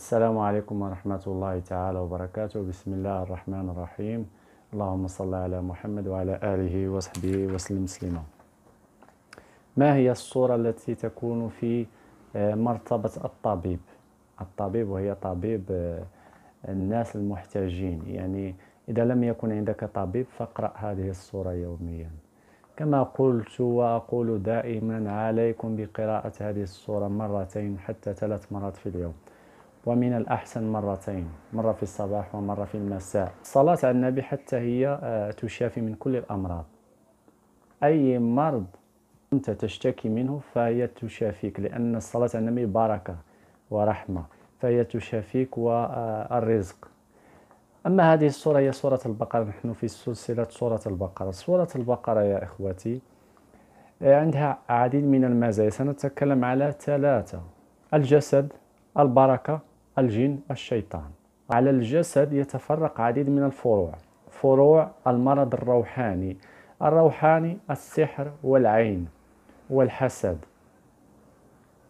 السلام عليكم ورحمة الله تعالى وبركاته بسم الله الرحمن الرحيم اللهم صل على محمد وعلى آله وصحبه وسلم سليما ما هي الصورة التي تكون في آه، مرتبة الطبيب الطبيب وهي طبيب آه، الناس المحتاجين يعني إذا لم يكن عندك طبيب فاقرأ هذه الصورة يوميا كما قلت وأقول دائما عليكم بقراءة هذه الصورة مرتين حتى ثلاث مرات في اليوم ومن الأحسن مرتين مرة في الصباح ومرة في المساء الصلاة على النبي حتى هي آه، تشافي من كل الأمراض أي مرض أنت تشتكي منه فهي تشافيك لأن الصلاة على النبي بركة ورحمة فهي تشافيك والرزق آه، أما هذه السورة هي سورة البقرة نحن في سلسلة سورة البقرة سورة البقرة يا إخوتي آه، عندها عديد من المزايا سنتكلم على ثلاثة الجسد البركة الجن الشيطان على الجسد يتفرق عديد من الفروع فروع المرض الروحاني الروحاني السحر والعين والحسد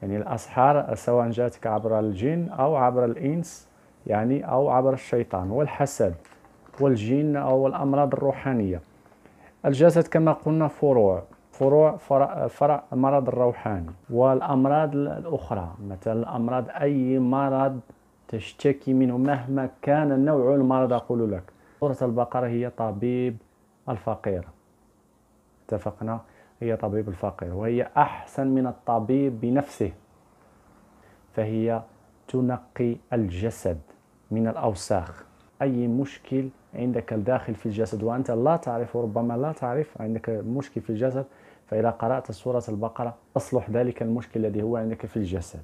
يعني الأسحار سواء جاتك عبر الجن أو عبر الإنس يعني أو عبر الشيطان والحسد والجن أو الأمراض الروحانية الجسد كما قلنا فروع فروع فرع, فرع مرض الروحاني والأمراض الأخرى مثلا أمراض أي مرض تشتكي منه مهما كان نوع المرض أقول لك سورة البقرة هي طبيب الفقير اتفقنا هي طبيب الفقير وهي أحسن من الطبيب بنفسه فهي تنقي الجسد من الأوساخ أي مشكل عندك الداخل في الجسد وأنت لا تعرف وربما لا تعرف عندك مشكل في الجسد فإذا قرأت سورة البقرة تصلح ذلك المشكل الذي هو عندك في الجسد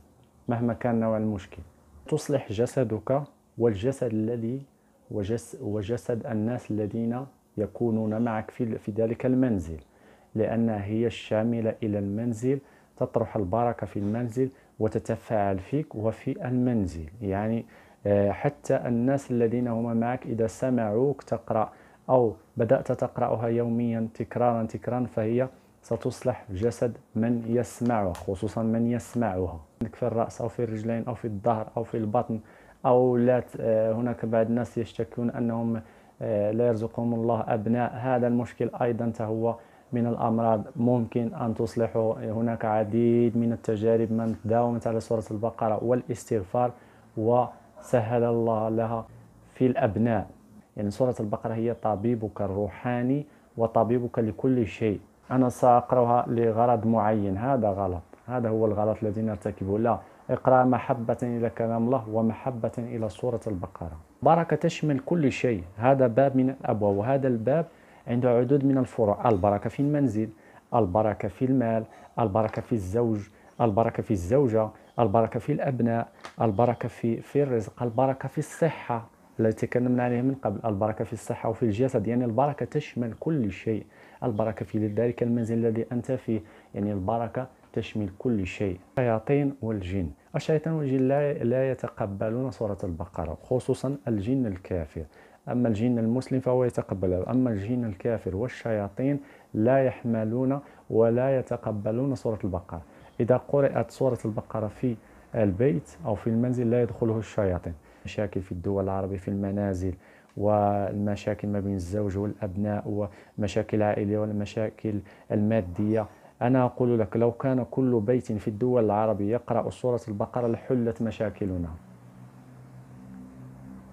مهما كان نوع المشكل تصلح جسدك والجسد الذي وجس وجسد الناس الذين يكونون معك في, في ذلك المنزل لأنها هي الشاملة إلى المنزل تطرح البركة في المنزل وتتفاعل فيك وفي المنزل يعني آه، حتى الناس الذين هما معك إذا سمعوك تقرأ أو بدأت تقرأها يوميا تكرارا تكرارا فهي ستصلح جسد من يسمعها خصوصا من يسمعها في الرأس أو في الرجلين أو في الظهر أو في البطن أو لا آه، هناك بعض الناس يشتكون أنهم آه، لا يرزقهم الله أبناء هذا المشكل أيضا هو من الأمراض ممكن أن تصلحه هناك عديد من التجارب من داومت على سورة البقرة والاستغفار وسهل الله لها في الأبناء يعني سورة البقرة هي طبيبك الروحاني وطبيبك لكل شيء أنا سأقرأها لغرض معين هذا غلط هذا هو الغلط الذي نرتكبه لا اقرأ محبة إلى كلام الله ومحبة إلى سورة البقرة بركة تشمل كل شيء هذا باب من الأبواب وهذا الباب عنده عدود من الفروع البركة في المنزل البركة في المال البركة في الزوج البركة في الزوجة البركة في الأبناء البركة في, في الرزق البركة في الصحة التي تكلمنا عليها من قبل البركة في الصحة وفي الجسد يعني البركة تشمل كل شيء البركة في ذلك المنزل الذي أنت فيه يعني البركة تشمل كل شيء الشياطين والجن الشيطان والجن لا, لا يتقبلون سورة البقرة خصوصا الجن الكافر أما الجن المسلم فهو يتقبل أما الجن الكافر والشياطين لا يحملون ولا يتقبلون سورة البقرة إذا قرأت سورة البقرة في البيت أو في المنزل لا يدخله الشياطين مشاكل في الدول العربية في المنازل والمشاكل ما بين الزوج والأبناء ومشاكل عائلية والمشاكل المادية أنا أقول لك لو كان كل بيت في الدول العربية يقرأ سورة البقرة لحلت مشاكلنا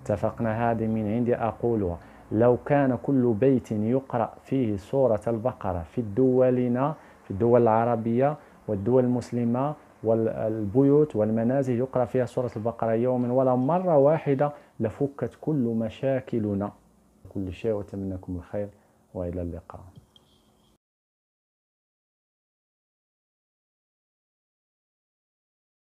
اتفقنا هذه من عندي أقولها لو كان كل بيت يقرأ فيه سورة البقرة في دولنا في الدول العربية والدول المسلمة والبيوت والمنازل يقرأ فيها سورة البقرة يوما ولا مرة واحدة لفكت كل مشاكلنا كل شيء وأتمنى لكم الخير وإلى اللقاء